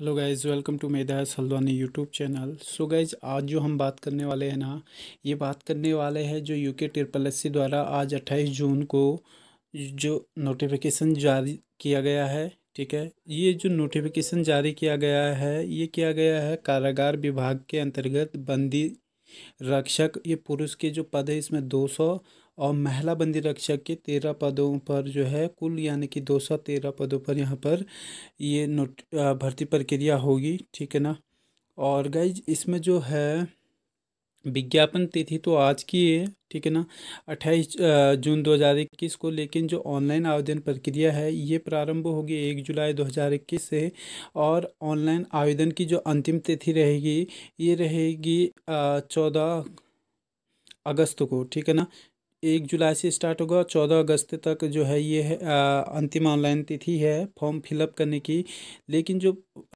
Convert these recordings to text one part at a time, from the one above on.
hello guys welcome to मेदास Haldwani YouTube channel so guys आज जो हम बात करने वाले हैं ना ये बात करने वाले हैं जो यूके ट्रिपल एस सी द्वारा आज 28 जून को जो नोटिफिकेशन जारी किया गया है ठीक है ये जो नोटिफिकेशन जारी किया गया है ये किया गया है कारागार विभाग के अंतर्गत बंदी रक्षक ये पुरुष के जो पद है इसमें दो सौ और महिला बंदी रक्षक के तेरह पदों पर जो है कुल यानी कि दो सौ तेरह पदों पर यहाँ पर ये नोट भर्ती प्रक्रिया होगी ठीक है ना और गाइज इसमें जो है विज्ञापन तिथि तो आज की है ठीक है ना अट्ठाईस जून दो हज़ार इक्कीस को लेकिन जो ऑनलाइन आवेदन प्रक्रिया है ये प्रारंभ होगी एक जुलाई दो हजार इक्कीस से और ऑनलाइन आवेदन की जो अंतिम तिथि रहेगी ये रहेगी चौदह अगस्त को ठीक है ना एक जुलाई से स्टार्ट होगा चौदह अगस्त तक जो है ये अंतिम ऑनलाइन तिथि है फॉर्म फिलअप करने की लेकिन जो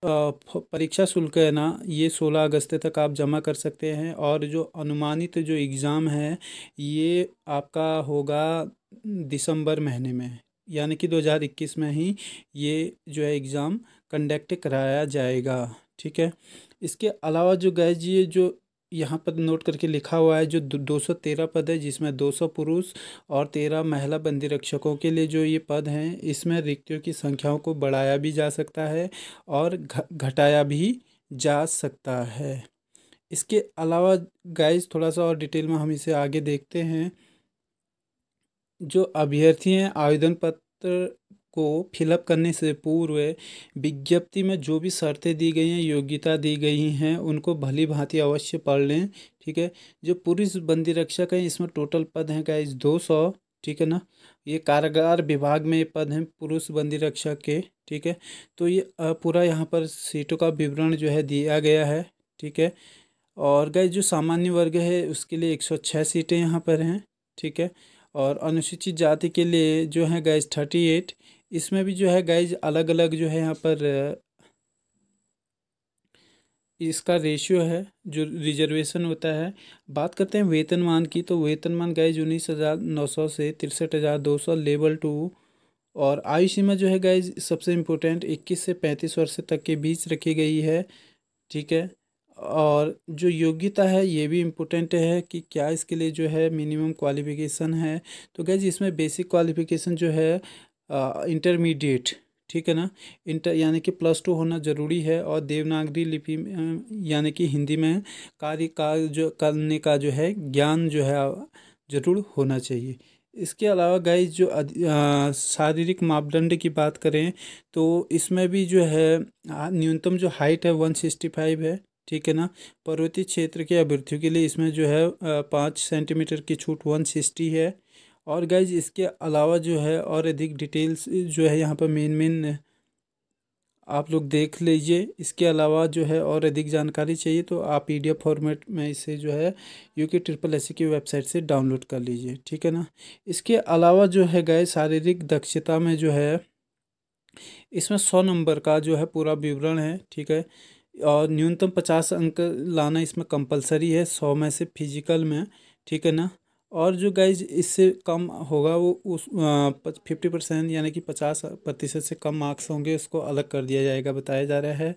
परीक्षा शुल्क है ना ये सोलह अगस्त तक आप जमा कर सकते हैं और जो अनुमानित जो एग्ज़ाम है ये आपका होगा दिसंबर महीने में यानी कि 2021 में ही ये जो है एग्ज़ाम कंडक्ट कराया जाएगा ठीक है इसके अलावा जो गए जी जो यहाँ पर नोट करके लिखा हुआ है जो दो सौ तेरह पद है जिसमें दो सौ पुरुष और तेरह महिला बंदी रक्षकों के लिए जो ये पद हैं इसमें रिक्तियों की संख्याओं को बढ़ाया भी जा सकता है और घटाया भी जा सकता है इसके अलावा गाइस थोड़ा सा और डिटेल में हम इसे आगे देखते हैं जो अभ्यर्थी हैं आवेदन पत्र को फिलअप करने से पूर्व विज्ञप्ति में जो भी शर्तें दी गई हैं योग्यता दी गई हैं उनको भली भांति अवश्य पढ़ लें ठीक है जो पुरुष बंदी रक्षक हैं इसमें टोटल पद हैं क्या दो सौ ठीक है ना ये कारागार विभाग में ये पद हैं पुरुष बंदी रक्षक के ठीक है तो ये पूरा यहाँ पर सीटों का विवरण जो है दिया गया है ठीक है और गए जो सामान्य वर्ग है उसके लिए एक सौ छः सीटें यहाँ पर हैं ठीक है और अनुसूचित जाति के लिए जो है गैस थर्टी एट इसमें भी जो है गाइज अलग अलग जो है यहाँ पर इसका रेशियो है जो रिजर्वेशन होता है बात करते हैं वेतनमान की तो वेतनमान गाइज उन्नीस हज़ार नौ सौ से तिरसठ हज़ार दो सौ लेवल टू और आयु सीमा जो है गाइज सबसे इम्पोर्टेंट इक्कीस से पैंतीस वर्ष तक के बीच रखी गई है ठीक है और जो योग्यता है ये भी इम्पोर्टेंट है कि क्या इसके लिए जो है मिनिमम क्वालिफ़िकेशन है तो गैज इसमें बेसिक क्वालिफ़िकेशन जो है इंटरमीडिएट ठीक है ना इंटर यानी कि प्लस टू होना ज़रूरी है और देवनागरी लिपि में यानी कि हिंदी में कार्य का जो करने का जो है ज्ञान जो है ज़रूर होना चाहिए इसके अलावा गाइस जो शारीरिक मापदंड की बात करें तो इसमें भी जो है न्यूनतम जो हाइट है वन सिक्सटी फाइव है ठीक है ना पर्वतीय क्षेत्र के अभ्यर्थियों के लिए इसमें जो है पाँच सेंटीमीटर की छूट वन सिक्सटी है और गाइज इसके अलावा जो है और अधिक डिटेल्स जो है यहाँ पर मेन मेन आप लोग देख लीजिए इसके अलावा जो है और अधिक जानकारी चाहिए तो आप पी फॉर्मेट में इसे जो है यू के ट्रिपल एस की वेबसाइट से डाउनलोड कर लीजिए ठीक है ना इसके अलावा जो है गए शारीरिक दक्षता में जो है इसमें सौ नंबर का जो है पूरा विवरण है ठीक है और न्यूनतम पचास अंक लाना इसमें कंपलसरी है सौ में से फिजिकल में ठीक है ना और जो गाइज इससे कम होगा वो उस फिफ्टी परसेंट यानी कि पचास प्रतिशत से कम मार्क्स होंगे उसको अलग कर दिया जाएगा बताया जा रहा है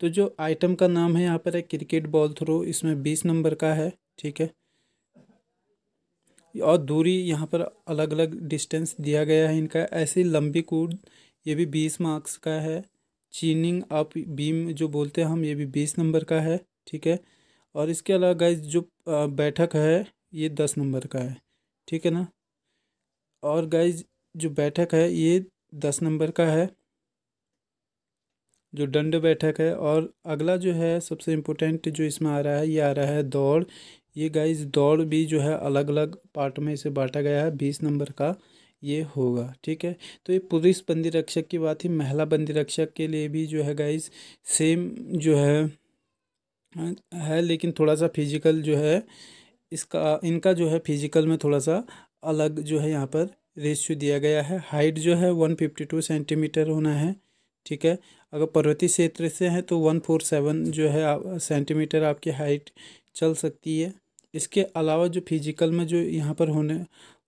तो जो आइटम का नाम है यहाँ पर है क्रिकेट बॉल थ्रो इसमें बीस नंबर का है ठीक है और दूरी यहाँ पर अलग अलग डिस्टेंस दिया गया है इनका ऐसी लंबी कूद ये भी बीस मार्क्स का है चीनिंग अप बीम जो बोलते हैं हम ये भी बीस नंबर का है ठीक है और इसके अलावा गाइज जो बैठक है ये दस नंबर का है ठीक है ना और गाइज जो बैठक है ये दस नंबर का है जो दंड बैठक है और अगला जो है सबसे इम्पोर्टेंट जो इसमें आ रहा है ये आ रहा है दौड़ ये गाइज दौड़ भी जो है अलग अलग पार्ट में इसे बांटा गया है बीस नंबर का ये होगा ठीक है तो ये पुरुष बंदी रक्षक की बात ही महिला बंदी रक्षक के लिए भी जो है गाइज सेम जो है हाँ, है लेकिन थोड़ा सा फिजिकल जो है इसका इनका जो है फिजिकल में थोड़ा सा अलग जो है यहाँ पर रेशियो दिया गया है हाइट जो है वन फिफ्टी टू सेंटीमीटर होना है ठीक है अगर पर्वतीय क्षेत्र से हैं तो वन फोर सेवन जो है आप, सेंटीमीटर आपकी हाइट चल सकती है इसके अलावा जो फिजिकल में जो यहाँ पर होने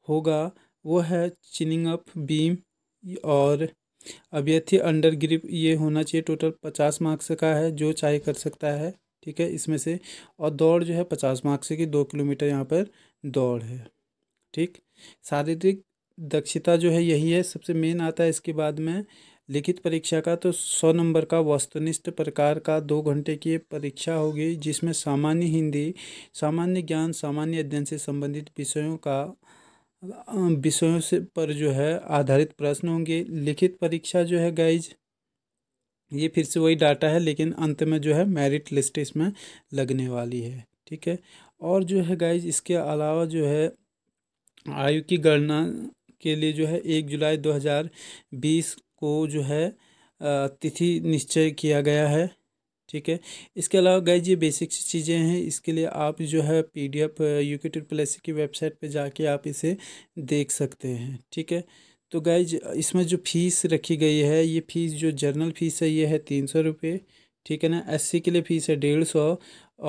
होगा वो है चिनिंग अप बीम और अभ्यर्थी अंडर ग्रिप ये होना चाहिए टोटल पचास मार्क्स का है जो चाहे कर सकता है ठीक है इसमें से और दौड़ जो है पचास मार्क्स की दो किलोमीटर यहाँ पर दौड़ है ठीक शारीरिक दक्षता जो है यही है सबसे मेन आता है इसके बाद में लिखित परीक्षा का तो सौ नंबर का वस्तुनिष्ठ प्रकार का दो घंटे की परीक्षा होगी जिसमें सामान्य हिंदी सामान्य ज्ञान सामान्य अध्ययन से संबंधित विषयों का विषयों से पर जो है आधारित प्रश्न होंगे लिखित परीक्षा जो है गाइज ये फिर से वही डाटा है लेकिन अंत में जो है मेरिट लिस्ट इसमें लगने वाली है ठीक है और जो है गाइज इसके अलावा जो है आयु की गणना के लिए जो है एक जुलाई 2020 को जो है तिथि निश्चय किया गया है ठीक है इसके अलावा गाइज ये बेसिक चीज़ें हैं इसके लिए आप जो है पी डी एफ यू की वेबसाइट पे जाके आप इसे देख सकते हैं ठीक है तो गाइज इसमें जो फ़ीस रखी गई है ये फ़ीस जो जर्नल फ़ीस है ये है तीन सौ रुपये ठीक है ना एससी के लिए फ़ीस है डेढ़ सौ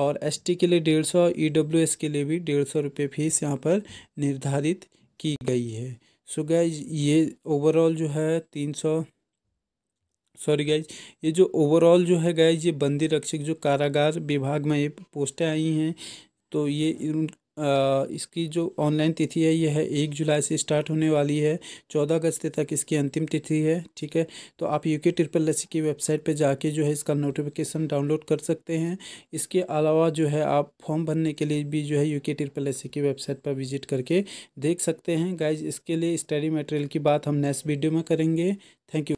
और एसटी के लिए डेढ़ सौ एस e के लिए भी डेढ़ सौ रुपये फ़ीस यहाँ पर निर्धारित की गई है सो so गाइज ये ओवरऑल जो है तीन सौ सॉरी गाइज ये जो ओवरऑल जो है गाइज ये बंदी रक्षक जो कारागार विभाग में ये पोस्टें आई हैं तो ये उन इसकी जो ऑनलाइन तिथि है यह है एक जुलाई से स्टार्ट होने वाली है चौदह अगस्त तक इसकी अंतिम तिथि है ठीक है तो आप यू के ट्रिपल एस की वेबसाइट पर जाके जो है इसका नोटिफिकेशन डाउनलोड कर सकते हैं इसके अलावा जो है आप फॉर्म भरने के लिए भी जो है यू के ट्रिपल एस की वेबसाइट पर विजिट करके देख सकते हैं गाइज इसके लिए स्टडी मटेरियल की बात हम नेक्स्ट वीडियो में करेंगे थैंक यू